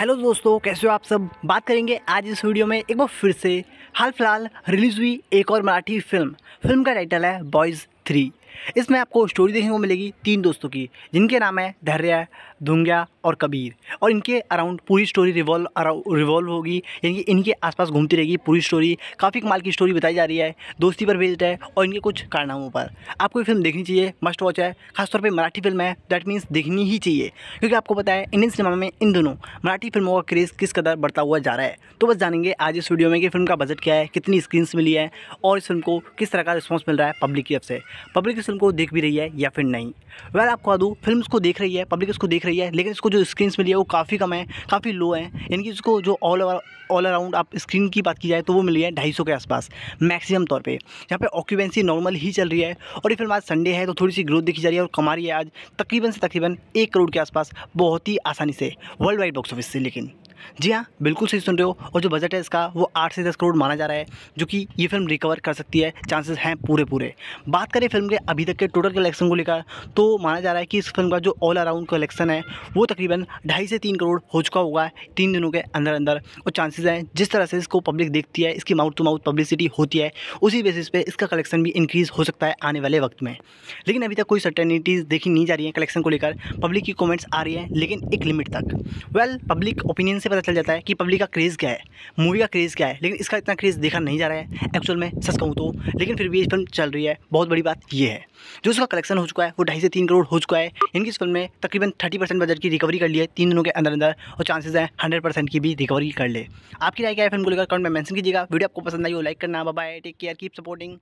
hello दोस्तों कैसे हो आप सब बात करेंगे आज इस वीडियो में एक बार फिर से हाल फिलहाल रिलीज़ हुई एक और मराठी फिल्म फिल्म का टाइटल है बॉयज़ थ्री इसमें आपको स्टोरी देखने को मिलेगी तीन दोस्तों की जिनके नाम है धैर्य धुंग्या और कबीर और इनके अराउंड पूरी स्टोरी रिवॉल्व रिवॉल्व होगी यानी कि इनके आसपास घूमती रहेगी पूरी स्टोरी काफ़ी कमाल की स्टोरी बताई जा रही है दोस्ती पर बेस्ड है और इनके कुछ कारनामों पर आपको ये फिल्म देखनी चाहिए मस्ट वॉच है खासतौर पर मराठी फिल्म है दैट मीन्स देखनी ही चाहिए क्योंकि आपको पता है इंडियन सिनेमा में इन दोनों मराठी फिल्मों का क्रेज़ किस कदर बढ़ता हुआ जा रहा है तो बस जानेंगे आज इस वीडियो में कि फिल्म का बजट क्या है कितनी स्क्रीन्स मिली है और इस फिल्म को किस तरह का रिस्पॉन्स मिल रहा है पब्लिक की तरफ से पब्लिक इस फिल्म को देख भी रही है या फिर नहीं वेल आपको बता दूँ फिल्म इसको देख रही है पब्लिक इसको देख रही है लेकिन इसको जो स्क्रीन मिली है वो काफ़ी कम है काफ़ी लो है यानी कि इसको जो ऑल ऑल अराउंड आप स्क्रीन की बात की जाए तो वो मिली है ढाई के आसपास मैक्सिमम तौर पर यहाँ पर ऑक्यूपेंसी नॉर्मल ही चल रही है और ये फिल्म आज संडे है तो थोड़ी सी ग्रोथ देखी जा रही है और कमा रही है आज तकरीबन से तकरीबन एक करोड़ के आसपास बहुत ही आसानी से वर्ल्ड वाइड बॉक्स ऑफिस से लेकिन जी हाँ बिल्कुल सही सुन रहे हो और जो बजट है इसका वो आठ से दस करोड़ माना जा रहा है जो कि ये फिल्म रिकवर कर सकती है चांसेस हैं पूरे पूरे बात करें फिल्म के अभी तक के टोटल कलेक्शन को लेकर तो माना जा रहा है कि इस फिल्म का जो ऑल अराउंड कलेक्शन है वो तकरीबन ढाई से तीन करोड़ हो चुका होगा तीन दिनों के अंदर अंदर और चांसेज हैं जिस तरह से इसको पब्लिक देखती है इसकी माउथ टू माउथ पब्लिसिटी होती है उसी बेसिस पर इसका कलेक्शन भी इंक्रीज़ हो सकता है आने वाले वक्त में लेकिन अभी तक कोई सर्टेनिटीज़ देखी नहीं जा रही है कलेक्शन को लेकर पब्लिक की कॉमेंट्स आ रही हैं लेकिन एक लिमिट तक वेल पब्लिक ओपिनियन से पता चल जाता है कि पब्लिक का क्रेज़ क्या है मूवी का क्रेज़ क्या है लेकिन इसका इतना क्रेज़ देखा नहीं जा रहा है एक्चुअल में सच कहूँ तो लेकिन फिर भी इस फिल्म चल रही है बहुत बड़ी बात ये है जो उसका कलेक्शन हो चुका है वो ढाई से तीन करोड़ हो चुका है इनकी इस फिल्म में तकरीबन थर्टी परसेंट बजट की रिकवरी कर ली है तीन दिनों के अंदर अंदर और चांसेज हैं हंड्रेड परसेंट की भी रिकवरी कर ले आपकी राय क्या है फिल्म को लेकर कमेंट में मैंशन कीजिएगा वीडियो आपको पसंद आई हो लाइक करना bye take care keep supporting